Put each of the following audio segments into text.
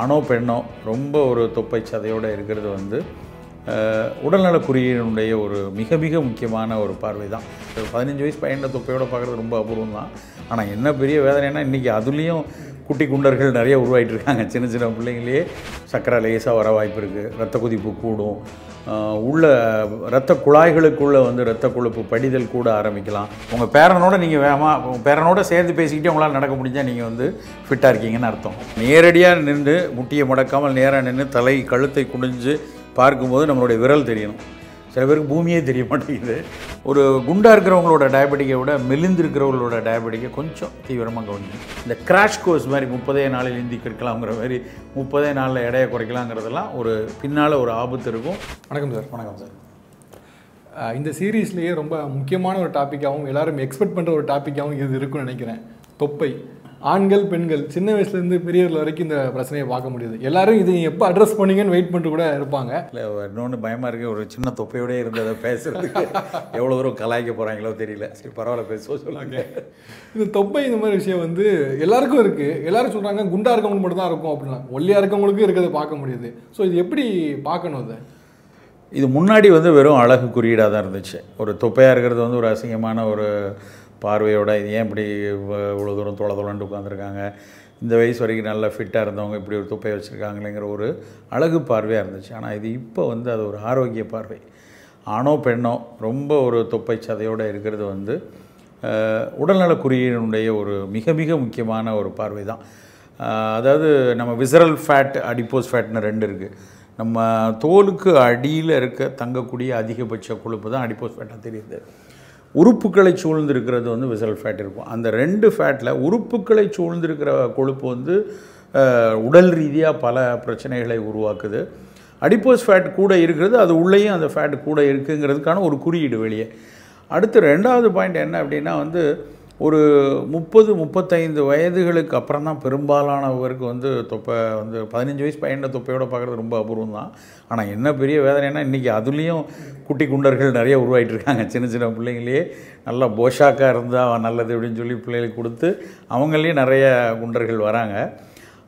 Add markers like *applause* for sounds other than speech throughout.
ஆணோ பெண்ணோ ரொம்ப ஒரு தொப்பை சதையோடு இருக்கிறது வந்து உடல்நல குறியீடினுடைய ஒரு மிக மிக முக்கியமான ஒரு பார்வை தான் பதினஞ்சு வயசு பையனை தொப்பையோடு பார்க்குறது ரொம்ப அபூர்வம் தான் ஆனால் என்ன பெரிய வேதனைனா இன்றைக்கி அதுலேயும் குட்டி குண்டர்கள் நிறைய உருவாகிட்டு இருக்காங்க சின்ன சின்ன பிள்ளைங்களே சக்கரை லேசாக வர வாய்ப்பு இருக்குது ரத்த கொதிப்பு கூடும் உள்ள இரத்த குழாய்களுக்குள்ளே வந்து இரத்த கொழுப்பு படிதல் கூட ஆரம்பிக்கலாம் உங்கள் பேரனோட நீங்கள் வேகமாக உங்கள் பேரனோட சேர்ந்து பேசிக்கிட்டே உங்களால் நடக்க முடிஞ்சால் நீங்கள் வந்து ஃபிட்டாக இருக்கீங்கன்னு அர்த்தம் நேரடியாக நின்று முட்டியை முடக்காமல் நேராக நின்று தலை கழுத்தை குடிஞ்சு பார்க்கும்போது நம்மளுடைய விரல் தெரியணும் சில பேருக்கு பூமியே தெரிய மாட்டேங்குது ஒரு குண்டாக இருக்கிறவங்களோட டயபெட்டிக்கை விட இருக்கிறவங்களோட டயபெட்டிக்கை கொஞ்சம் தீவிரமாக கவனிக்கும் இந்த கிராஷ் கோர்ஸ் மாதிரி முப்பதே நாளில் கிடைக்கலாங்கிற மாதிரி முப்பதே நாளில் எடையை குறைக்கலாங்கிறதெல்லாம் ஒரு பின்னால் ஒரு ஆபத்து இருக்கும் வணக்கம் சார் வணக்கம் சார் இந்த சீரீஸ்லேயே ரொம்ப முக்கியமான ஒரு டாப்பிக்காகவும் எல்லோரும் எக்ஸ்பெக்ட் பண்ணுற ஒரு டாப்பிக்காகவும் இது இருக்குன்னு நினைக்கிறேன் தொப்பை ஆண்கள் பெண்கள் சின்ன வயசுலேருந்து பெரியவர்கள் வரைக்கும் இந்த பிரச்சனையை பார்க்க முடியுது எல்லாரும் இது எப்போ அட்ரஸ் பண்ணீங்கன்னு வெயிட் பண்ணிட்டு கூட இருப்பாங்க இல்லை இன்னொன்று பயமாக இருக்குது ஒரு சின்ன தொப்பையோடய இருந்ததை பேசுகிறதுக்கு எவ்வளோ தூரம் கலாய்க்க போகிறாங்களோ தெரியல சரி பரவாயில்ல பேசுவோம் சொல்லுவாங்க இந்த தொப்பை இந்த மாதிரி விஷயம் வந்து எல்லாருக்கும் இருக்குது எல்லாரும் சொல்கிறாங்க குண்டாக இருக்கவங்க மட்டும் தான் இருக்கும் அப்படின்னா ஒல்லியாக இருக்கவங்களுக்கும் இருக்கிறத பார்க்க முடியுது ஸோ இது எப்படி பார்க்கணும் அதை இது முன்னாடி வந்து வெறும் அழகு குறியீடாக தான் இருந்துச்சு ஒரு தொப்பையாக இருக்கிறது வந்து ஒரு அசிங்கமான ஒரு பார்வையோட இது ஏன் இப்படி இவ்வளோ தூரம் தொலை தொலைண்டு உட்காந்துருக்காங்க இந்த வயசு வரைக்கும் நல்லா ஃபிட்டாக இருந்தவங்க இப்படி ஒரு துப்பை வச்சுருக்காங்களேங்கிற ஒரு அழகு பார்வையாக இருந்துச்சு ஆனால் இது இப்போ வந்து அது ஒரு ஆரோக்கிய பார்வை ஆணோ பெண்ணோ ரொம்ப ஒரு துப்பை சதையோடு இருக்கிறது வந்து உடல்நல குறியீடுடைய ஒரு மிக மிக முக்கியமான ஒரு பார்வை தான் அதாவது நம்ம விசரல் ஃபேட் அடிப்போஸ் ஃபேட்னு ரெண்டு இருக்குது நம்ம தோலுக்கு அடியில் இருக்க தங்கக்கூடிய அதிகபட்ச கொழுப்பு தான் அடிப்போஸ் ஃபேட்டாக தெரியுது உறுப்புகளை சூழ்ந்திருக்கிறது வந்து விசல் ஃபேட் இருக்கும் அந்த ரெண்டு ஃபேட்டில் உறுப்புகளை சூழ்ந்திருக்கிற கொழுப்பு வந்து உடல் ரீதியாக பல பிரச்சனைகளை உருவாக்குது அடிப்போஸ் ஃபேட் கூட இருக்கிறது அது உள்ளேயும் அந்த ஃபேட் கூட இருக்குங்கிறதுக்கான ஒரு குறியீடு வெளியே அடுத்து ரெண்டாவது பாயிண்ட் என்ன அப்படின்னா வந்து ஒரு முப்பது முப்பத்தைந்து வயதுகளுக்கு அப்புறம் தான் பெரும்பாலானவருக்கு வந்து தொப்பை வந்து பதினஞ்சு வயசு பையனை தொப்பையோடு பார்க்குறது ரொம்ப அபூர்வம் தான் ஆனால் என்ன பெரிய வேதனைனா இன்றைக்கி அதுலேயும் குட்டி குண்டர்கள் நிறைய உருவாகிட்டு இருக்காங்க சின்ன சின்ன பிள்ளைங்களே நல்லா போஷாக்காக இருந்தால் நல்லது அப்படின்னு சொல்லி பிள்ளைகளுக்கு கொடுத்து அவங்களையும் நிறைய குண்டர்கள் வராங்க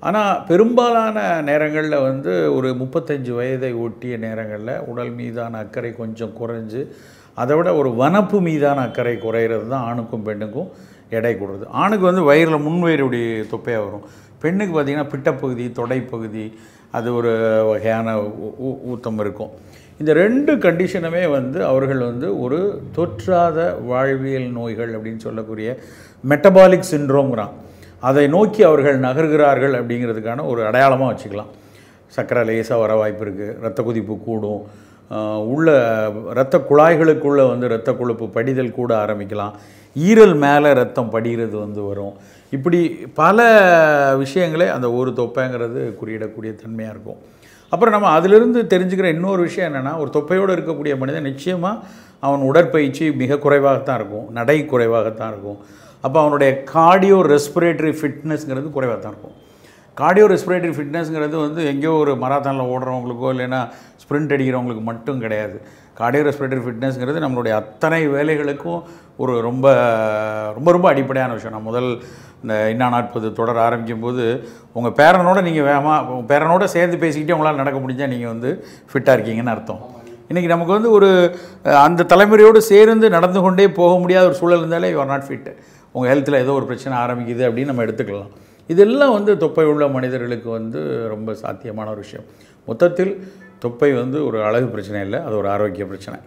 ஆனால் பெரும்பாலான நேரங்களில் வந்து ஒரு முப்பத்தஞ்சு வயதை ஒட்டிய நேரங்களில் உடல் மீதான அக்கறை கொஞ்சம் குறைஞ்சு அதை விட ஒரு வனப்பு மீதான அக்கறை குறையிறது தான் ஆணுக்கும் பெண்ணுக்கும் எடை கொடுறது ஆணுக்கு வந்து வயிறில் முன்வயிறுடைய தொப்பையாக வரும் பெண்ணுக்கு பார்த்திங்கன்னா பிட்டப்பகுதி தொடைப்பகுதி அது ஒரு வகையான ஊத்தம் இருக்கும் இந்த ரெண்டு கண்டிஷனுமே வந்து அவர்கள் வந்து ஒரு தொற்றாத வாழ்வியல் நோய்கள் அப்படின்னு சொல்லக்கூடிய மெட்டபாலிக் சின்ரோம்ங்கிறான் அதை நோக்கி அவர்கள் நகர்கிறார்கள் அப்படிங்கிறதுக்கான ஒரு அடையாளமாக வச்சுக்கலாம் சர்க்கரை லேசாக வர வாய்ப்பு இருக்குது ரத்த கொதிப்பு கூடும் உள்ள இரத்த குழாய்களுக்குள்ளே வந்து இரத்த கொழுப்பு படிதல் கூட ஆரம்பிக்கலாம் ஈரல் மேலே ரத்தம் படிகிறது வந்து வரும் இப்படி பல விஷயங்களே அந்த ஒரு தொப்பைங்கிறது குறியிடக்கூடிய தன்மையாக இருக்கும் அப்புறம் நம்ம அதிலிருந்து தெரிஞ்சுக்கிற இன்னொரு விஷயம் என்னென்னா ஒரு தொப்பையோடு இருக்கக்கூடிய மனிதன் நிச்சயமாக அவன் உடற்பயிற்சி மிக குறைவாகத்தான் இருக்கும் நடை குறைவாகத்தான் இருக்கும் அப்போ அவனுடைய கார்டியோ ரெஸ்பிரேட்டரி ஃபிட்னஸ்ங்கிறது குறைவாக தான் இருக்கும் கார்டியோ ரெஸ்பிரேட்டரி ஃபிட்னஸ்ங்கிறது வந்து எங்கேயோ ஒரு மராத்தானில் ஓடுறவங்களுக்கோ இல்லைன்னா ஸ்ப்ரிண்ட் அடிக்கிறவங்களுக்கு மட்டும் கிடையாது கார்டியோ ரெஸ்பிரேட்டரி ஃபிட்னஸ்ங்கிறது நம்மளுடைய அத்தனை வேலைகளுக்கும் ஒரு ரொம்ப ரொம்ப ரொம்ப அடிப்படையான விஷயம் நான் முதல் இந்த இன்னா நாற்பது தொடர் ஆரம்பிக்கும் போது உங்கள் பேரனோட நீங்கள் வேகமாக உங்கள் பேரனோட சேர்ந்து பேசிக்கிட்டே உங்களால் நடக்க முடிஞ்சால் நீங்கள் வந்து ஃபிட்டாக இருக்கீங்கன்னு அர்த்தம் இன்றைக்கி நமக்கு வந்து ஒரு அந்த தலைமுறையோடு சேர்ந்து நடந்து கொண்டே போக முடியாத ஒரு சூழல் இருந்தாலே யூ ஆர் நாட் ஃபிட் உங்கள் ஹெல்த்தில் ஏதோ ஒரு பிரச்சனை ஆரம்பிக்குது அப்படின்னு நம்ம எடுத்துக்கலாம் இதெல்லாம் வந்து தொப்பை உள்ள மனிதர்களுக்கு வந்து ரொம்ப சாத்தியமான ஒரு விஷயம் மொத்தத்தில் தொப்பை வந்து ஒரு அழகு பிரச்சனை இல்லை அது ஒரு ஆரோக்கிய பிரச்சனை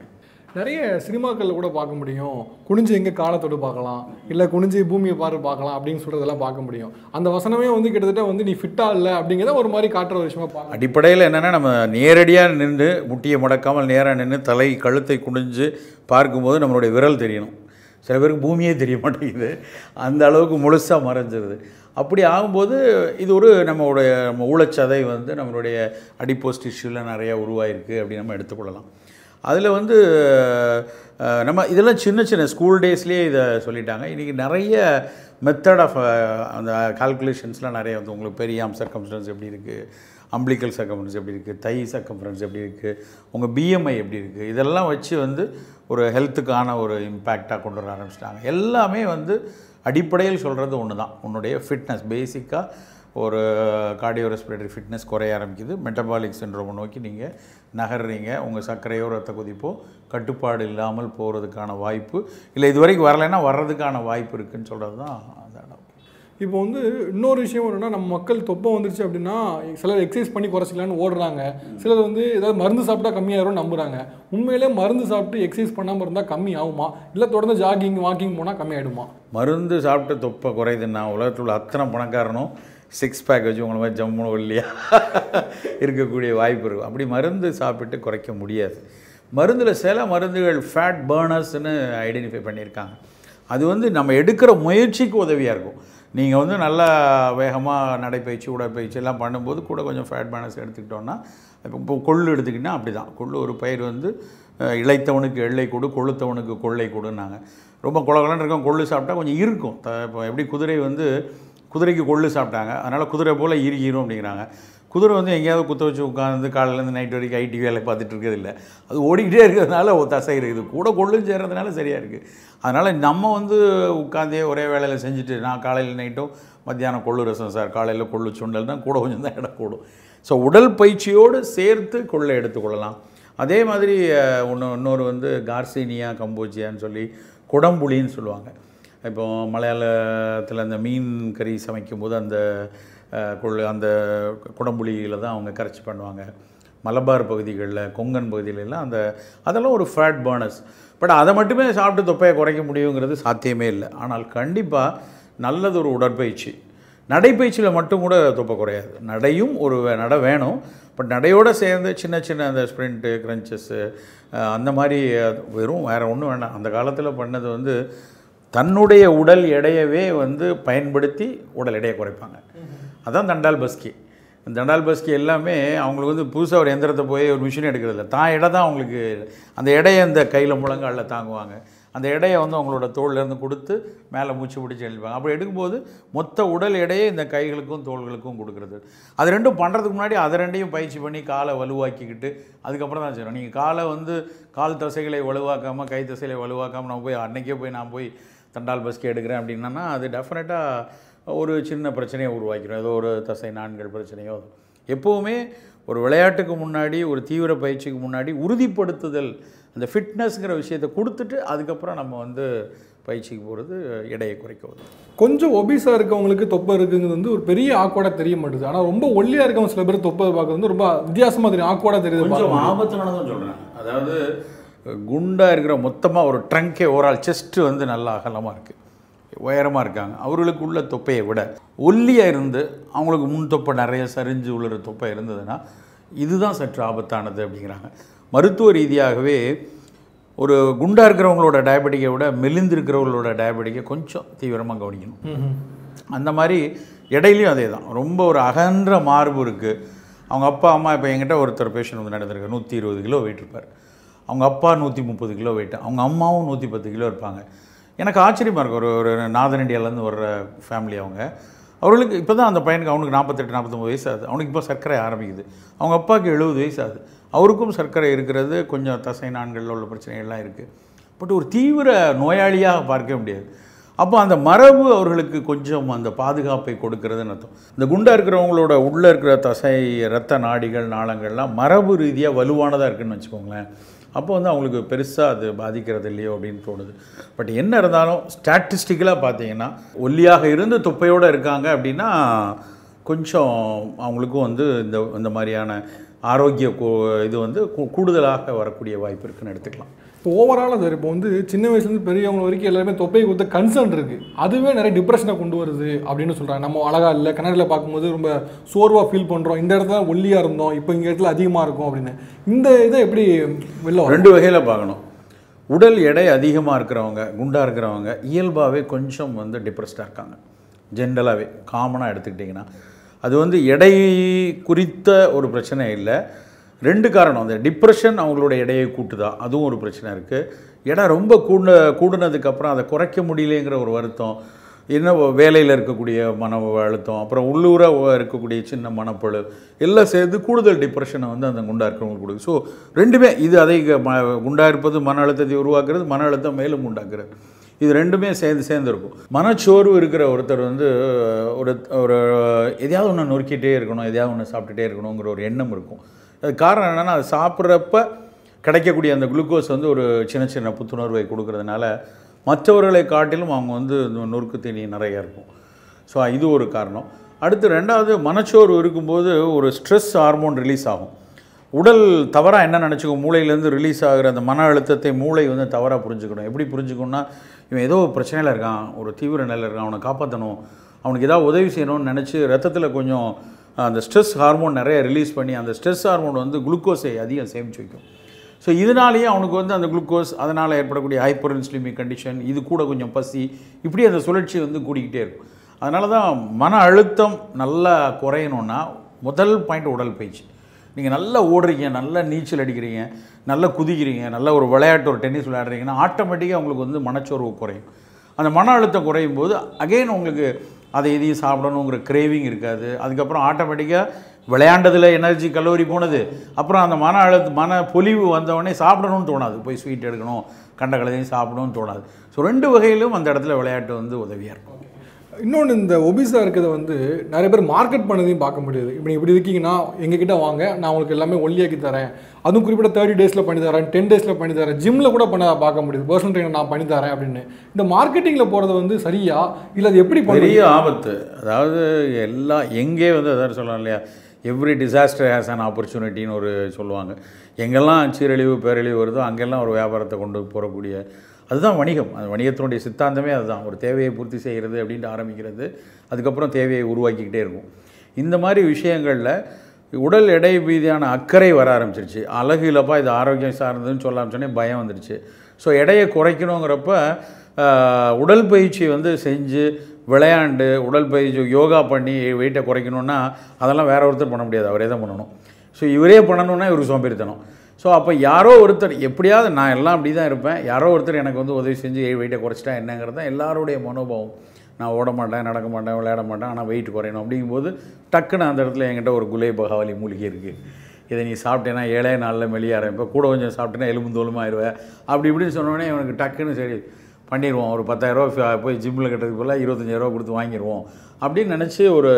நிறைய சினிமாக்களில் கூட பார்க்க முடியும் குனிஞ்சு எங்கே காலத்தோடு பார்க்கலாம் இல்லை குனிஞ்சு பூமியை பார்த்து பார்க்கலாம் அப்படின்னு சொல்கிறதெல்லாம் பார்க்க முடியும் அந்த வசனமே வந்து கிட்டத்தட்ட வந்து நீ ஃபிட்டாக இல்லை அப்படிங்கிறத ஒரு மாதிரி காட்டுற ஒரு விஷயமா பார்க்கலாம் அடிப்படையில் என்னென்னா நம்ம நேரடியாக நின்று முட்டியை முடக்காமல் நேராக நின்று தலை கழுத்தை குனிஞ்சு பார்க்கும்போது நம்மளுடைய விரல் தெரியணும் சில பேருக்கு பூமியே தெரிய மாட்டேங்குது அந்த அளவுக்கு முழுசாக மறைஞ்சிருது அப்படி ஆகும்போது இது ஒரு நம்மளுடைய நம்ம ஊழச்சதை வந்து நம்மளுடைய அடிப்போஸ்ட் இஷ்யூவில் நிறையா உருவாயிருக்கு அப்படின்னு நம்ம எடுத்துக்கொள்ளலாம் அதில் வந்து நம்ம இதெல்லாம் சின்ன சின்ன ஸ்கூல் டேஸ்லேயே இதை சொல்லிட்டாங்க இன்றைக்கி நிறைய மெத்தட் ஆஃப் அந்த கால்குலேஷன்ஸ்லாம் நிறைய வந்து உங்களுக்கு பெரிய ஆம் சர்க்கம்ஸ்டன்ஸ் எப்படி இருக்குது அம்பிளிக்கல் சர்க்கம்ஃபரன்ஸ் எப்படி இருக்குது தை சர்க்கம்ஃபரன்ஸ் எப்படி இருக்குது உங்கள் பிஎம்ஐ எப்படி இருக்குது இதெல்லாம் வச்சு வந்து ஒரு ஹெல்த்துக்கான ஒரு இம்பேக்டாக கொண்டு வர ஆரம்பிச்சிட்டாங்க எல்லாமே வந்து அடிப்படையில் சொல்கிறது ஒன்று தான் உன்னுடைய ஃபிட்னஸ் பேசிக்காக ஒரு கார்டியோ ரெஸ்பிரேட்டரி ஃபிட்னஸ் குறைய ஆரம்பிக்குது மெட்டபாலிக் சின்ரோமை நோக்கி நீங்கள் நகர்றீங்க உங்கள் சர்க்கரையோ ரத்த குதிப்போ கட்டுப்பாடு இல்லாமல் போகிறதுக்கான வாய்ப்பு இல்லை இது வரைக்கும் வரலைன்னா வர்றதுக்கான வாய்ப்பு இருக்குதுன்னு சொல்கிறது தான் இப்போ வந்து இன்னொரு விஷயம் என்னென்னா நம்ம மக்கள் தொப்பம் வந்துருச்சு அப்படின்னா சிலர் எக்ஸசைஸ் பண்ணி குறைச்சிக்கலாம்னு ஓடுறாங்க சிலர் வந்து ஏதாவது மருந்து சாப்பிட்டா கம்மியாயிரும்னு நம்புகிறாங்க உண்மையிலே மருந்து சாப்பிட்டு எக்ஸசைஸ் பண்ணாமல் இருந்தால் கம்மி ஆகுமா இல்லை தொடர்ந்து ஜாகிங் வாக்கிங் போனால் கம்மியாயிடுமா மருந்து சாப்பிட்டு தொப்பை குறையுதுன்னா உலகத்தில் உள்ள அத்தனை பணக்காரனும் சிக்ஸ் பேக் வச்சு உங்களை மாதிரி ஜம்முனும் இல்லையா *laughs* இருக்கக்கூடிய வாய்ப்பு இருக்கும் அப்படி மருந்து சாப்பிட்டு குறைக்க முடியாது மருந்தில் சில மருந்துகள் ஃபேட் பேர்னர்ஸ்னு ஐடென்டிஃபை பண்ணியிருக்காங்க அது வந்து நம்ம எடுக்கிற முயற்சிக்கு உதவியாக இருக்கும் நீங்கள் வந்து நல்லா வேகமாக நடைப்பயிற்சி உடற்பயிற்சி எல்லாம் பண்ணும்போது கூட கொஞ்சம் ஃபேட் பேனஸ் எடுத்துக்கிட்டோன்னா இப்போ கொள்ளு எடுத்துக்கிட்டிங்கன்னா அப்படி தான் கொள்ளு ஒரு பயிர் வந்து இழைத்தவனுக்கு எள்ளை கொடு கொளுத்தவனுக்கு கொள்ளை கொடுன்னாங்க ரொம்ப குளகுலன்னு இருக்கும் கொள்ளு சாப்பிட்டா கொஞ்சம் இருக்கும் இப்போ எப்படி குதிரை வந்து குதிரைக்கு கொள்ளு சாப்பிட்டாங்க அதனால் குதிரை போல் இறுகிரும் அப்படிங்கிறாங்க குதிரை வந்து எங்கேயாவது குத்த வச்சு உட்காந்து காலையிலேருந்து நைட் வரைக்கும் ஐடி வேலை பார்த்துட்டு இருக்கிறதில்ல அது ஓடிக்கிட்டே இருக்கிறதுனால ஒரு தசை இருக்குது கூட கொள்ளும் சேர்றதுனால சரியாக இருக்குது அதனால் நம்ம வந்து உட்காந்தே ஒரே வேலையில் செஞ்சுட்டு நான் காலையில் நைட்டும் மத்தியானம் கொள்ளு ரசம் சார் காலையில் கொள்ளு தான் கூட கொஞ்சம் தான் இடம் கூடும் ஸோ உடல் பயிற்சியோடு சேர்த்து கொள்ளை எடுத்துக்கொள்ளலாம் அதே மாதிரி ஒன்று இன்னொரு வந்து கார்சீனியா கம்போஜியான்னு சொல்லி குடம்புளின்னு சொல்லுவாங்க இப்போ மலையாளத்தில் அந்த மீன் கறி சமைக்கும்போது அந்த கொள்ளு அந்த குடம்புளியில் தான் அவங்க கரைச்சி பண்ணுவாங்க மலபார் பகுதிகளில் கொங்கன் பகுதிகளெல்லாம் அந்த அதெல்லாம் ஒரு ஃபேட் பேர்னஸ் பட் அதை மட்டுமே சாப்பிட்டு தொப்பையை குறைக்க முடியுங்கிறது சாத்தியமே இல்லை ஆனால் கண்டிப்பாக நல்லது ஒரு உடற்பயிற்சி நடைப்பயிற்சியில் மட்டும் கூட தொப்பை குறையாது நடையும் ஒரு நடை வேணும் பட் நடையோடு சேர்ந்து சின்ன சின்ன அந்த ஸ்ப்ரிண்ட்டு க்ரன்ச்சஸ்ஸு அந்த மாதிரி வெறும் வேறு ஒன்றும் வேண்டாம் அந்த காலத்தில் பண்ணது வந்து தன்னுடைய உடல் எடையவே வந்து பயன்படுத்தி உடல் எடையை குறைப்பாங்க அதுதான் தண்டால் பஸ்கி தண்டால் பஸ்கி எல்லாமே அவங்களுக்கு வந்து புதுசாக ஒரு எந்திரத்தை போய் ஒரு மிஷின் எடுக்கிறதில்ல தான் இடம் தான் அவங்களுக்கு அந்த இடையை இந்த கையில் முழங்காலில் தாங்குவாங்க அந்த இடையை வந்து அவங்களோட தோல்லேருந்து கொடுத்து மேலே மூச்சு பிடிச்சி எழுப்பாங்க அப்படி எடுக்கும்போது மொத்த உடல் இடையே இந்த கைகளுக்கும் தோள்களுக்கும் கொடுக்குறது அது ரெண்டும் பண்ணுறதுக்கு முன்னாடி அதை ரெண்டையும் பயிற்சி பண்ணி காலை வலுவாக்கிக்கிட்டு அதுக்கப்புறம் தான் செய்யணும் நீங்கள் காலை வந்து கால் தசைகளை வலுவாக்காமல் கை தசைகளை வலுவாக்காமல் நம்ம போய் அன்றைக்கே போய் நான் போய் தண்டால் பஸ்கி எடுக்கிறேன் அப்படின்னா அது டெஃபினட்டாக ஒரு சின்ன பிரச்சனையை உருவாக்கிடும் ஏதோ ஒரு தசை நான்கள் பிரச்சனையோ எப்போவுமே ஒரு விளையாட்டுக்கு முன்னாடி ஒரு தீவிர பயிற்சிக்கு முன்னாடி உறுதிப்படுத்துதல் அந்த ஃபிட்னஸ்ங்கிற விஷயத்தை கொடுத்துட்டு அதுக்கப்புறம் நம்ம வந்து பயிற்சிக்கு போகிறது எடையை குறைக்க கொஞ்சம் ஒபீஸாக இருக்கவங்களுக்கு தொப்பை இருக்குங்கிறது வந்து ஒரு பெரிய ஆக்வாடாக தெரிய மாட்டுது ஆனால் ரொம்ப ஒல்லியாக இருக்கவங்க சில பேர் தொப்பை பார்க்குறது வந்து ரொம்ப வித்தியாசமாக தெரியும் ஆக்வாடாக தெரியுது கொஞ்சம் ஆபத்தானதான் சொல்கிறேன் அதாவது குண்டாக இருக்கிற மொத்தமாக ஒரு ட்ரங்கே ஓரால் செஸ்ட்டு வந்து நல்லா அகலமாக இருக்குது உயரமாக இருக்காங்க அவர்களுக்கு உள்ள தொப்பையை விட ஒல்லியாக இருந்து அவங்களுக்கு முன் தொப்பை நிறைய சரிஞ்சு உள்ள தொப்பை இருந்ததுன்னா இதுதான் சற்று ஆபத்தானது அப்படிங்கிறாங்க மருத்துவ ரீதியாகவே ஒரு குண்டாக இருக்கிறவங்களோட டயபெட்டிக்கை விட மெலிந்திருக்கிறவங்களோட டயபெட்டிக்கை கொஞ்சம் தீவிரமாக கவனிக்கணும் அந்த மாதிரி இடையிலையும் அதே தான் ரொம்ப ஒரு அகன்ற மார்பு இருக்குது அவங்க அப்பா அம்மா இப்போ என்கிட்ட ஒருத்தர் பேஷண்ட் வந்து நடந்திருக்காரு நூற்றி இருபது கிலோ வெயிட் இருப்பார் அவங்க அப்பா நூற்றி முப்பது கிலோ வெயிட் அவங்க அம்மாவும் நூற்றி பத்து கிலோ இருப்பாங்க எனக்கு ஆச்சரியமாக இருக்கும் ஒரு ஒரு நாதன் இந்தியாவிலேருந்து வர்ற ஃபேமிலி அவங்க அவர்களுக்கு இப்போ தான் அந்த பையனுக்கு அவனுக்கு நாற்பத்தெட்டு நாற்பத்தொம்பது வயசு ஆகுது அவனுக்கு இப்போ சர்க்கரை ஆரம்பிக்குது அவங்க அப்பாவுக்கு எழுபது வயசு ஆகுது அவருக்கும் சர்க்கரை இருக்கிறது கொஞ்சம் தசை நான்களில் உள்ள பிரச்சனைகள்லாம் இருக்குது பட் ஒரு தீவிர நோயாளியாக பார்க்க முடியாது அப்போ அந்த மரபு அவர்களுக்கு கொஞ்சம் அந்த பாதுகாப்பை கொடுக்கறதுன்னு அர்த்தம் இந்த குண்டாக இருக்கிறவங்களோட உள்ளே இருக்கிற தசை ரத்த நாடிகள் நாளங்கள்லாம் மரபு ரீதியாக வலுவானதாக இருக்குதுன்னு வச்சுக்கோங்களேன் அப்போ வந்து அவங்களுக்கு பெருசாக அது பாதிக்கிறது இல்லையோ அப்படின்னு தோணுது பட் என்ன இருந்தாலும் ஸ்டாட்டிஸ்டிக்கலாக பார்த்தீங்கன்னா ஒல்லியாக இருந்து தொப்பையோடு இருக்காங்க அப்படின்னா கொஞ்சம் அவங்களுக்கும் வந்து இந்த இந்த மாதிரியான ஆரோக்கிய இது வந்து கூடுதலாக வரக்கூடிய வாய்ப்பு இருக்குன்னு எடுத்துக்கலாம் இப்போ ஓவராலாக சார் இப்போ வந்து சின்ன வயசுலேருந்து பெரியவங்க வரைக்கும் எல்லாருமே தொப்பையை கொடுத்த கன்சர்ன் இருக்குது அதுவே நிறைய டிப்ரெஷனை கொண்டு வருது அப்படின்னு சொல்கிறாங்க நம்ம அழகாக இல்லை கிணறுல பார்க்கும்போது ரொம்ப சோர்வாக ஃபீல் பண்ணுறோம் இந்த இடத்துல ஒல்லியாக இருந்தோம் இப்போ இங்கே இடத்துல அதிகமாக இருக்கும் அப்படின்னு இந்த இதை எப்படி வெளில ரெண்டு வகையில் பார்க்கணும் உடல் எடை அதிகமாக இருக்கிறவங்க குண்டாக இருக்கிறவங்க இயல்பாகவே கொஞ்சம் வந்து டிப்ரெஸ்டாக இருக்காங்க ஜென்ரலாகவே காமனாக எடுத்துக்கிட்டிங்கன்னா அது வந்து எடை குறித்த ஒரு பிரச்சனை இல்லை ரெண்டு காரணம் அந்த டிப்ரெஷன் அவங்களோட எடையை கூட்டுதா அதுவும் ஒரு பிரச்சனை இருக்குது எடை ரொம்ப கூண்ட கூடுனதுக்கப்புறம் அதை குறைக்க முடியலங்கிற ஒரு வருத்தம் என்ன வேலையில் இருக்கக்கூடிய மன அழுத்தம் அப்புறம் உள்ளூராக இருக்கக்கூடிய சின்ன மனப்பழு எல்லாம் சேர்த்து கூடுதல் டிப்ரெஷனை வந்து அந்த குண்டா இருக்கிறவங்களுக்கு கொடுக்கு ஸோ ரெண்டுமே இது அதை குண்டா இருப்பது மன அழுத்தத்தை உருவாக்குறது மன அழுத்தம் மேலும் உண்டாக்குறது இது ரெண்டுமே சேர்ந்து சேர்ந்துருக்கும் மனச்சோர்வு இருக்கிற ஒருத்தர் வந்து ஒரு ஒரு எதையாவது ஒன்று நொறுக்கிட்டே இருக்கணும் எதையாவது ஒன்று சாப்பிட்டுட்டே இருக்கணுங்கிற ஒரு எண்ணம் இருக்கும் அது காரணம் என்னென்னா அது சாப்பிட்றப்ப கிடைக்கக்கூடிய அந்த குளுக்கோஸ் வந்து ஒரு சின்ன சின்ன புத்துணர்வை கொடுக்கறதுனால மற்றவர்களை காட்டிலும் அவங்க வந்து நொறுக்கு தீனி நிறைய இருக்கும் ஸோ இது ஒரு காரணம் அடுத்து ரெண்டாவது மனச்சோர்வு இருக்கும்போது ஒரு ஸ்ட்ரெஸ் ஹார்மோன் ரிலீஸ் ஆகும் உடல் தவறாக என்ன நினச்சிக்கும் மூளையிலேருந்து ரிலீஸ் ஆகிற அந்த மன அழுத்தத்தை மூளை வந்து தவறாக புரிஞ்சுக்கணும் எப்படி புரிஞ்சுக்கணும்னா இவன் ஏதோ பிரச்சனையில் இருக்கான் ஒரு தீவிர நிலையில் இருக்கான் அவனை காப்பாற்றணும் அவனுக்கு ஏதாவது உதவி செய்யணும்னு நினச்சி ரத்தத்தில் கொஞ்சம் அந்த ஸ்ட்ரெஸ் ஹார்மோன் நிறைய ரிலீஸ் பண்ணி அந்த ஸ்ட்ரெஸ் ஹார்மோன் வந்து குளுக்கோஸை அதிகம் சேமித்து வைக்கும் ஸோ இதனாலேயே அவனுக்கு வந்து அந்த குளுக்கோஸ் அதனால் ஏற்படக்கூடிய ஹைப்பர் இன்சுலிமிக் கண்டிஷன் இது கூட கொஞ்சம் பசி இப்படி அந்த சுழற்சி வந்து கூடிக்கிட்டே இருக்கும் அதனால தான் மன அழுத்தம் நல்லா குறையணும்னா முதல் பாயிண்ட் உடல் பயிற்சி நீங்கள் நல்லா ஓடுறீங்க நல்லா நீச்சல் அடிக்கிறீங்க நல்லா குதிக்கிறீங்க நல்ல ஒரு விளையாட்டு ஒரு டென்னிஸ் விளையாடுறீங்கன்னா ஆட்டோமேட்டிக்காக உங்களுக்கு வந்து மனச்சோர்வு குறையும் அந்த மன அழுத்தம் குறையும் போது அகெயின் உங்களுக்கு அதை எதையும் சாப்பிடணுங்கிற கிரேவிங் இருக்காது அதுக்கப்புறம் ஆட்டோமேட்டிக்காக விளையாண்டதில் எனர்ஜி கல்லூரி போனது அப்புறம் அந்த மன அழுத்த மன பொலிவு வந்தவொடனே சாப்பிடணும்னு தோணாது போய் ஸ்வீட் எடுக்கணும் கண்ட கலதையும் சாப்பிடணும்னு தோணாது ஸோ ரெண்டு வகையிலும் அந்த இடத்துல விளையாட்டு வந்து உதவியாக இருக்கும் இன்னொன்று இந்த ஒபிஸாக இருக்கிறத வந்து நிறைய பேர் மார்க்கெட் பண்ணதையும் பார்க்க முடியாது இப்போ இப்படி இருக்கீங்கன்னா எங்ககிட்ட வாங்க நான் உங்களுக்கு எல்லாமே ஒல்லியாக்கி தரேன் அதுவும் குறிப்பிட்ட தேர்ட்டி டேஸில் பண்ணி தரேன் டென் டேஸில் பண்ணி தரேன் ஜிம்மில் கூட பண்ண பார்க்க முடியுது பர்சனல் ட்ரைனர் நான் பண்ணி தரேன் அப்படின்னு இந்த மார்க்கெட்டிங்கில் போகிறது வந்து சரியா இல்லை அது எப்படி பெரிய ஆபத்து அதாவது எல்லாம் எங்கே வந்து அதாவது சொல்லலாம் இல்லையா எவ்ரி டிசாஸ்டர் ஹேஸ் அன் ஆப்பர்ச்சுனிட்டின்னு ஒரு சொல்லுவாங்க எங்கெல்லாம் சீரழிவு பேரழிவு வருதோ அங்கெல்லாம் ஒரு வியாபாரத்தை கொண்டு போகக்கூடிய அதுதான் வணிகம் அந்த வணிகத்தினுடைய சித்தாந்தமே அதுதான் ஒரு தேவையை பூர்த்தி செய்கிறது அப்படின்ட்டு ஆரம்பிக்கிறது அதுக்கப்புறம் தேவையை உருவாக்கிக்கிட்டே இருக்கும் இந்த மாதிரி விஷயங்களில் உடல் எடை மீதியான அக்கறை வர ஆரம்பிச்சிருச்சு அழகு இல்லைப்பா இது ஆரோக்கியம் சார்ந்ததுன்னு சொல்ல ஆரம்பிச்சோன்னே பயம் வந்துடுச்சு ஸோ எடையை குறைக்கணுங்கிறப்ப உடல் பயிற்சி வந்து செஞ்சு விளையாண்டு உடல் பயிற்சி யோகா பண்ணி வெயிட்டை குறைக்கணுன்னா அதெல்லாம் வேற ஒருத்தர் பண்ண முடியாது அவரே தான் பண்ணணும் ஸோ இவரே பண்ணணுன்னா இவருக்கு சோம்பேறித்தனம் ஸோ அப்போ யாரோ ஒருத்தர் எப்படியாவது நான் எல்லாம் அப்படி தான் இருப்பேன் யாரோ ஒருத்தர் எனக்கு வந்து உதவி செஞ்சு வெயிட்டை குறைச்சிட்டா என்னங்கிறது தான் எல்லாருடைய மனோபாவம் நான் ஓட மாட்டேன் நடக்க மாட்டேன் விளையாட மாட்டேன் ஆனால் வெயிட் குறையணும் அப்படிங்கும்போது டக்குன்னு அந்த இடத்துல என்கிட்ட ஒரு குலே பகாவலி மூலிகை இருக்குது இதை நீ சாப்பிட்டேன்னா ஏழே நாளில் மெளிய ஆரம்பிப்பேன் கூட கொஞ்சம் சாப்பிட்டேன்னா எலும்பு தோலுமாயிருவேன் அப்படி இப்படின்னு சொன்னோடனே எனக்கு டக்குன்னு சரி பண்ணிடுவோம் ஒரு பத்தாயிரரூவா போய் ஜிம்மில் கட்டுறதுக்கு போல இருபத்தஞ்சாயிரரூவா கொடுத்து வாங்கிடுவோம் அப்படின்னு நினச்சி ஒரு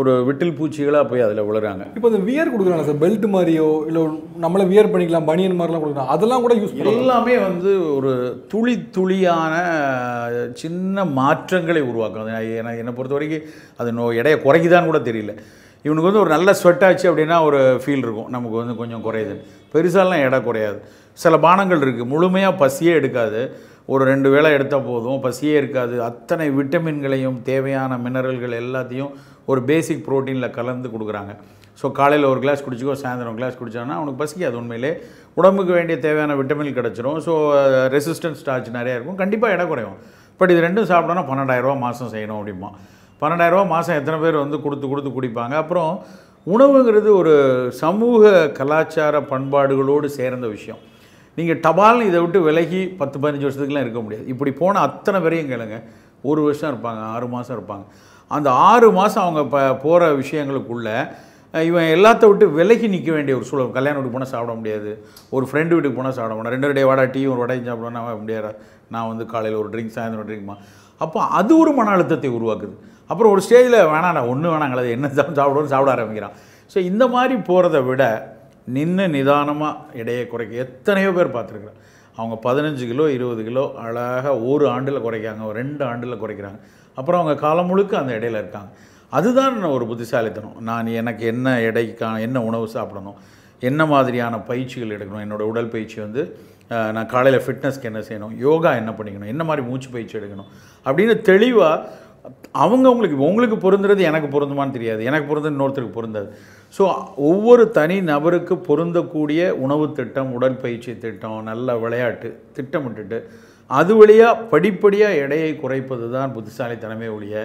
ஒரு விட்டில் பூச்சிகளாக போய் அதில் விழுறாங்க இப்போ இந்த வியர் கொடுக்குறாங்க சார் பெல்ட் மாதிரியோ இல்லை நம்மளை வியர் பண்ணிக்கலாம் பனியன் மாதிரிலாம் கொடுக்குறாங்க அதெல்லாம் கூட யூஸ் எல்லாமே வந்து ஒரு துளி துளியான சின்ன மாற்றங்களை உருவாக்கும் எனக்கு என்னை பொறுத்த வரைக்கும் அது நோ எடையை குறைக்குதான்னு கூட தெரியல இவனுக்கு வந்து ஒரு நல்ல ஸ்வெட் ஆச்சு அப்படின்னா ஒரு ஃபீல் இருக்கும் நமக்கு வந்து கொஞ்சம் குறையுது பெருசாலாம் எடை குறையாது சில பானங்கள் இருக்குது முழுமையாக பசியே எடுக்காது ஒரு ரெண்டு வேளை எடுத்தால் போதும் பசியே இருக்காது அத்தனை விட்டமின்களையும் தேவையான மினரல்கள் எல்லாத்தையும் ஒரு பேசிக் ப்ரோட்டீனில் கலந்து கொடுக்குறாங்க ஸோ காலையில் ஒரு கிளாஸ் குடிச்சிக்கோ சாயந்தரம் கிளாஸ் குடித்தானா அவனுக்கு பசிக்காது உண்மையிலே உடம்புக்கு வேண்டிய தேவையான விட்டமின் கிடச்சிரும் ஸோ ரெசிஸ்டன்ஸ் ஸ்டார்ச் நிறையா இருக்கும் கண்டிப்பாக இட குறையும் பட் இது ரெண்டும் சாப்பிட்டோன்னா பன்னெண்டாயிரரூவா மாதம் செய்யணும் அப்படிமா பன்னெண்டாயிரரூவா மாதம் எத்தனை பேர் வந்து கொடுத்து கொடுத்து குடிப்பாங்க அப்புறம் உணவுங்கிறது ஒரு சமூக கலாச்சார பண்பாடுகளோடு சேர்ந்த விஷயம் நீங்கள் டபால்னு இதை விட்டு விலகி பத்து பதினஞ்சு வருஷத்துக்குலாம் இருக்க முடியாது இப்படி போன அத்தனை பேரையும் கேளுங்க ஒரு வருஷம் இருப்பாங்க ஆறு மாதம் இருப்பாங்க அந்த ஆறு மாதம் அவங்க இப்போ போகிற விஷயங்களுக்குள்ள இவன் எல்லாத்த விட்டு விலகி நிற்க வேண்டிய ஒரு சூழல் கல்யாண வீட்டுக்கு போனால் சாப்பிட முடியாது ஒரு ஃப்ரெண்டு வீட்டுக்கு போனால் சாப்பிட முடியாது ரெண்டு டே வாடா டீ ஒரு வடையும் சாப்பிடணும்னா முடியாது நான் வந்து காலையில் ஒரு ட்ரிங்க் சாயந்தரம் ட்ரிங்க்மா அப்போ அது ஒரு மன அழுத்தத்தை உருவாக்குது அப்புறம் ஒரு ஸ்டேஜில் வேணாண்டா ஒன்று வேணாங்களா என்ன சாப்பிடணும்னு சாப்பிட ஆரம்பிக்கிறான் ஸோ இந்த மாதிரி போகிறத விட நின்று நிதானமாக இடையை குறைக்க எத்தனையோ பேர் பார்த்துருக்குறோம் அவங்க பதினஞ்சு கிலோ இருபது கிலோ அழகாக ஒரு ஆண்டில் குறைக்காங்க ரெண்டு ஆண்டில் குறைக்கிறாங்க அப்புறம் அவங்க காலம் முழுக்க அந்த இடையில இருக்காங்க அதுதான் ஒரு புத்திசாலித்தனம் நான் எனக்கு என்ன எடைக்கான என்ன உணவு சாப்பிடணும் என்ன மாதிரியான பயிற்சிகள் எடுக்கணும் என்னோடய உடல் பயிற்சி வந்து நான் காலையில் ஃபிட்னஸ்க்கு என்ன செய்யணும் யோகா என்ன பண்ணிக்கணும் என்ன மாதிரி மூச்சு பயிற்சி எடுக்கணும் அப்படின்னு தெளிவாக அவங்க உங்களுக்கு உங்களுக்கு பொருந்துறது எனக்கு பொருந்துமான்னு தெரியாது எனக்கு பொருந்தது இன்னொருத்தருக்கு பொருந்தாது ஸோ ஒவ்வொரு தனி நபருக்கு பொருந்தக்கூடிய உணவு திட்டம் உடற்பயிற்சி திட்டம் நல்ல விளையாட்டு திட்டமிட்டுட்டு அது வழியாக படிப்படியாக எடையை குறைப்பது தான் புத்திசாலித்தனமே ஒழிய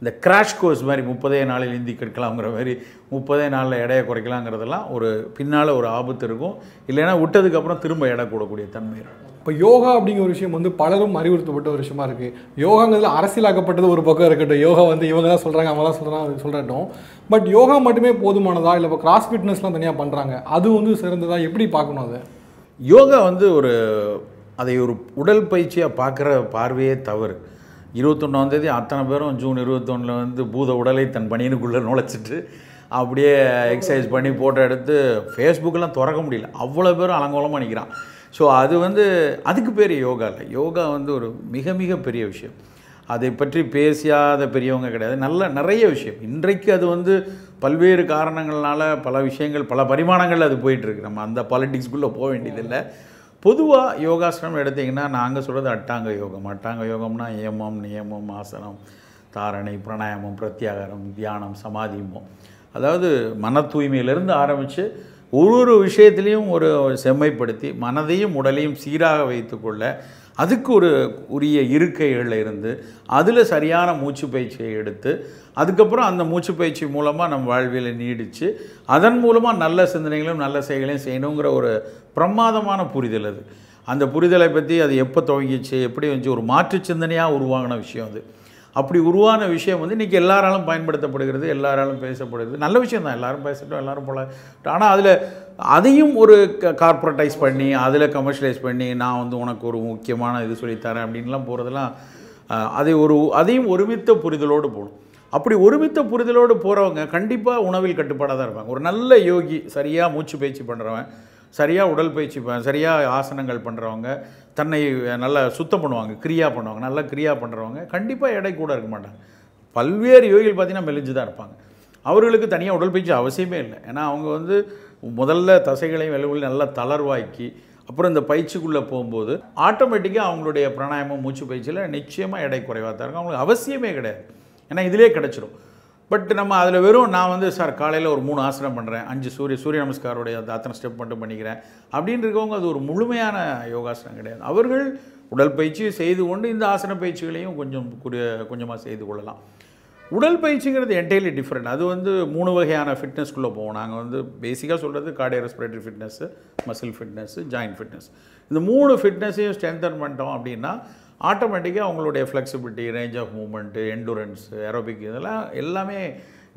இந்த கிராஷ் கோர்ஸ் மாதிரி முப்பதே நாளில் இந்தி கற்கலாங்கிற மாதிரி முப்பதே நாளில் எடையை குறைக்கலாங்கிறதெல்லாம் ஒரு பின்னால் ஒரு ஆபத்து இருக்கும் இல்லைன்னா விட்டதுக்கப்புறம் திரும்ப எடை கூடக்கூடிய தன்மை இப்போ யோகா அப்படிங்கிற ஒரு விஷயம் வந்து பலரும் அறிவுறுத்தப்பட்ட ஒரு விஷயமா இருக்குது யோகாங்கிறது அரசியலாக்கப்பட்டது ஒரு பக்கம் இருக்கட்டும் யோகா வந்து இவங்க தான் சொல்கிறாங்க அவங்க தான் சொல்கிறாங்க சொல்கிறட்டும் பட் யோகா மட்டுமே போதுமானதா இல்லை இப்போ கிராஸ் ஃபிட்னஸ்லாம் தனியாக பண்ணுறாங்க அது வந்து சிறந்ததா எப்படி பார்க்கணும் அதை யோகா வந்து ஒரு அதை ஒரு உடல் பயிற்சியாக பார்க்குற பார்வையே தவறு இருபத்தொன்னாந்தேதி அத்தனை பேரும் ஜூன் இருபத்தொன்னில் வந்து பூத உடலை தன் பணியனுக்குள்ளே நுழைச்சிட்டு அப்படியே எக்ஸசைஸ் பண்ணி ஃபோட்டோ எடுத்து ஃபேஸ்புக்கெலாம் திறக்க முடியல அவ்வளோ பேரும் அலங்கோலமாக நிற்கிறான் ஸோ அது வந்து அதுக்கு பேர் யோகா இல்லை யோகா வந்து ஒரு மிக மிக பெரிய விஷயம் அதை பற்றி பேசியாத பெரியவங்க கிடையாது நல்ல நிறைய விஷயம் இன்றைக்கு அது வந்து பல்வேறு காரணங்கள்னால பல விஷயங்கள் பல பரிமாணங்கள் அது போயிட்டுருக்கு நம்ம அந்த பாலிட்டிக்ஸ்குள்ளே போக வேண்டியதில்லை பொதுவாக யோகாசனம் எடுத்திங்கன்னா நாங்கள் சொல்கிறது அட்டாங்க யோகம் அட்டாங்க யோகம்னா ஏமம் நியமம் ஆசனம் தாரணை பிரணாயமம் பிரத்யாகாரம் தியானம் சமாதிமம் அதாவது மன தூய்மையிலிருந்து ஆரம்பித்து ஒரு ஒரு விஷயத்துலேயும் ஒரு செம்மைப்படுத்தி மனதையும் உடலையும் சீராக வைத்துக்கொள்ள அதுக்கு ஒரு உரிய இருக்கைகளில் இருந்து அதில் சரியான மூச்சு பயிற்சியை எடுத்து அதுக்கப்புறம் அந்த மூச்சு பயிற்சி மூலமாக நம்ம வாழ்வியலை நீடித்து அதன் மூலமாக நல்ல சிந்தனைகளையும் நல்ல செயல்களையும் செய்யணுங்கிற ஒரு பிரமாதமான புரிதல் அது அந்த புரிதலை பற்றி அது எப்போ துவங்கிச்சு எப்படி வந்துச்சு ஒரு மாற்று சிந்தனையாக உருவாங்கின விஷயம் அது அப்படி உருவான விஷயம் வந்து இன்றைக்கி எல்லாராலும் பயன்படுத்தப்படுகிறது எல்லாராலும் பேசப்படுகிறது நல்ல விஷயம் தான் எல்லாரும் பேசட்டும் எல்லாரும் போல ஆனால் அதில் அதையும் ஒரு கார்ப்பரேட்டைஸ் பண்ணி அதில் கமர்ஷியலைஸ் பண்ணி நான் வந்து உனக்கு ஒரு முக்கியமான இது சொல்லித்தரேன் அப்படின்லாம் போகிறதெல்லாம் அதை ஒரு அதையும் ஒருமித்த புரிதலோடு போகணும் அப்படி ஒருமித்த புரிதலோடு போகிறவங்க கண்டிப்பாக உணவில் கட்டுப்பாடாக தான் இருப்பாங்க ஒரு நல்ல யோகி சரியாக மூச்சு பயிற்சி பண்ணுறவன் சரியாக உடற்பயிற்சி சரியாக ஆசனங்கள் பண்ணுறவங்க தன்னை நல்லா சுத்தம் பண்ணுவாங்க கிரியா பண்ணுவாங்க நல்லா கிரியா பண்ணுறவங்க கண்டிப்பாக எடை கூட இருக்க மாட்டாங்க பல்வேறு யோகிகள் பார்த்திங்கன்னா மெலிஞ்சு தான் இருப்பாங்க அவர்களுக்கு தனியாக உடற்பயிற்சி அவசியமே இல்லை ஏன்னா அவங்க வந்து முதல்ல தசைகளையும் வெளிவில் நல்லா தளர்வாக்கி அப்புறம் இந்த பயிற்சிக்குள்ளே போகும்போது ஆட்டோமேட்டிக்காக அவங்களுடைய பிராணாயமம் மூச்சு பயிற்சியில் நிச்சயமாக எடை குறைவாக தான் இருக்கும் அவங்களுக்கு அவசியமே கிடையாது ஏன்னா இதிலே கிடச்சிரும் பட் நம்ம அதில் வெறும் நான் வந்து சார் காலையில் ஒரு மூணு ஆசனம் பண்ணுறேன் அஞ்சு சூரிய சூரிய நமஸ்காரோடைய அந்த அத்தனை ஸ்டெப் மட்டும் பண்ணிக்கிறேன் அப்படின்னு இருக்கவங்க அது ஒரு முழுமையான யோகாசனம் கிடையாது அவர்கள் உடற்பயிற்சி செய்து கொண்டு இந்த ஆசன பயிற்சிகளையும் கொஞ்சம் குறி கொஞ்சமாக செய்து கொள்ளலாம் உடல் பயிற்சிங்கிறது என்டையர்லி டிஃப்ரெண்ட் அது வந்து மூணு வகையான ஃபிட்னஸ்க்குள்ளே போவோம் நாங்கள் வந்து பேசிக்காக சொல்கிறது cardio respiratory fitness muscle fitness joint fitness இந்த மூணு ஃபிட்னஸையும் ஸ்ட்ரென்தன் பண்ணிட்டோம் அப்படின்னா ஆட்டோமேட்டிக்காக அவங்களுடைய flexibility range of movement endurance aerobic இதெல்லாம் எல்லாமே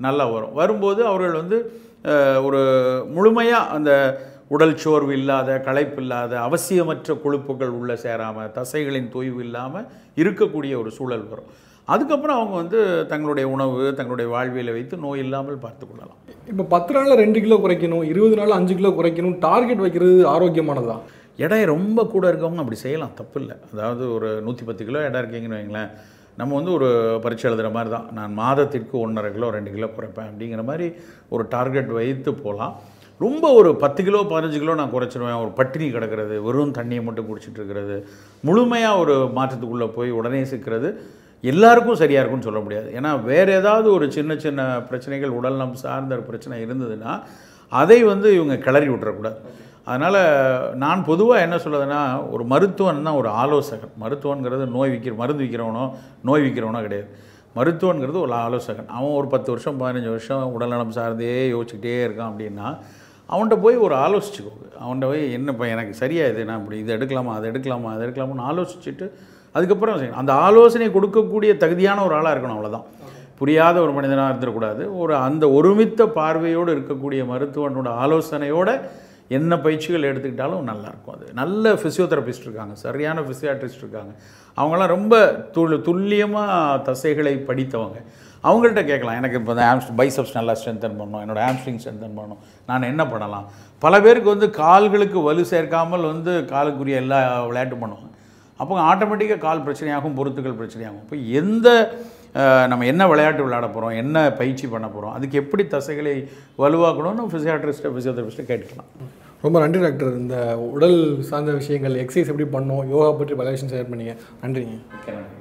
நல்லா வரும் வரும்போது அவர்கள் வந்து ஒரு முழுமையாக அந்த உடல் சோர்வு இல்லாத களைப்பு இல்லாத அவசியமற்ற கொழுப்புகள் உள்ளே சேராமல் தசைகளின் தொய்வு இல்லாமல் இருக்கக்கூடிய ஒரு சூழல் வரும் அதுக்கப்புறம் அவங்க வந்து தங்களுடைய உணவு தங்களுடைய வாழ்வியலை வைத்து நோய் இல்லாமல் பார்த்து கொள்ளலாம் இப்போ பத்து நாளில் ரெண்டு கிலோ குறைக்கணும் இருபது நாளில் அஞ்சு கிலோ குறைக்கணும் டார்கெட் வைக்கிறது ஆரோக்கியமானதான் எடை ரொம்ப கூட இருக்கவங்க அப்படி செய்யலாம் தப்பு இல்லை அதாவது ஒரு நூற்றி பத்து கிலோ இடம் இருக்கீங்கன்னு வைங்களேன் நம்ம வந்து ஒரு பரீட்சை எழுதுகிற மாதிரி தான் நான் மாதத்திற்கு ஒன்றரை கிலோ ரெண்டு கிலோ குறைப்பேன் அப்படிங்கிற மாதிரி ஒரு டார்கெட் வைத்து போகலாம் ரொம்ப ஒரு பத்து கிலோ பதினஞ்சு கிலோ நான் குறைச்சிடுவேன் ஒரு பட்டினி கிடக்கிறது வெறும் தண்ணியை மட்டும் குடிச்சிட்டு இருக்கிறது முழுமையாக ஒரு மாற்றத்துக்குள்ளே போய் உடனே சிக்கிறது எல்லாருக்கும் சரியாக இருக்கும்னு சொல்ல முடியாது ஏன்னா வேறு ஏதாவது ஒரு சின்ன சின்ன பிரச்சனைகள் உடல் நம் சார்ந்த பிரச்சனை இருந்ததுன்னா அதை வந்து இவங்க கிளறி விட்டுறக்கூடாது அதனால் நான் பொதுவாக என்ன சொல்லுதுன்னா ஒரு மருத்துவன் தான் ஒரு ஆலோசகன் மருத்துவங்கிறது நோய் விற்கிற மருந்து விற்கிறவனோ நோய் விற்கிறவனோ கிடையாது மருத்துவங்கிறது ஒரு ஆலோசகன் அவன் ஒரு பத்து வருஷம் பதினஞ்சு வருஷம் உடல்நலம் சார்ந்தே யோசிச்சுக்கிட்டே இருக்கான் அப்படின்னா அவன்கிட்ட போய் ஒரு ஆலோசிச்சுக்கோ அவன்கிட்ட போய் இப்போ எனக்கு சரியாக இது நான் இப்படி இதை எடுக்கலாமா அதை எடுக்கலாமா அதை எடுக்கலாமான்னு ஆலோசிச்சுட்டு அதுக்கப்புறம் செய்யணும் அந்த ஆலோசனை கொடுக்கக்கூடிய தகுதியான ஒரு ஆளாக இருக்கணும் அவ்வளோதான் புரியாத ஒரு மனிதனாக இருந்துடக்கூடாது ஒரு அந்த ஒருமித்த பார்வையோடு இருக்கக்கூடிய மருத்துவனோட ஆலோசனையோடு என்ன பயிற்சிகள் எடுத்துக்கிட்டாலும் நல்லாயிருக்கும் அது நல்ல ஃபிசியோதெரபிஸ்ட் இருக்காங்க சரியான ஃபிசியாட்ரிஸ்ட் இருக்காங்க அவங்களாம் ரொம்ப துள் துல்லியமாக தசைகளை படித்தவங்க அவங்கள்ட்ட கேட்கலாம் எனக்கு இப்போ ஆம்ஸ் பைசப்ஸ் நல்லா ஸ்ட்ரென்தன் பண்ணணும் என்னோடய ஆம்ஸ்ட்ரிங் ஸ்ட்ரென்தன் பண்ணணும் நான் என்ன பண்ணலாம் பல பேருக்கு வந்து கால்களுக்கு வலு சேர்க்காமல் வந்து காலுக்குரிய எல்லா விளையாட்டு பண்ணுவாங்க அப்போ ஆட்டோமேட்டிக்காக கால் பிரச்சனையாகும் பொருத்துக்கள் பிரச்சனையாகும் இப்போ எந்த நம்ம என்ன விளையாட்டு விளையாட போகிறோம் என்ன பயிற்சி பண்ண போகிறோம் அதுக்கு எப்படி தசைகளை வலுவாக்கணும்னு ஃபிசியாட்ரிஸ்ட்டை ஃபிசியோதெரபிஸ்ட்டை கேட்டுக்கலாம் ரொம்ப நன்றி டாக்டர் இந்த உடல் சார்ந்த விஷயங்கள் எக்ஸசைஸ் எப்படி பண்ணோம் யோகா பற்றி பல விஷயம் ஷேர் பண்ணிங்க நன்றிங்க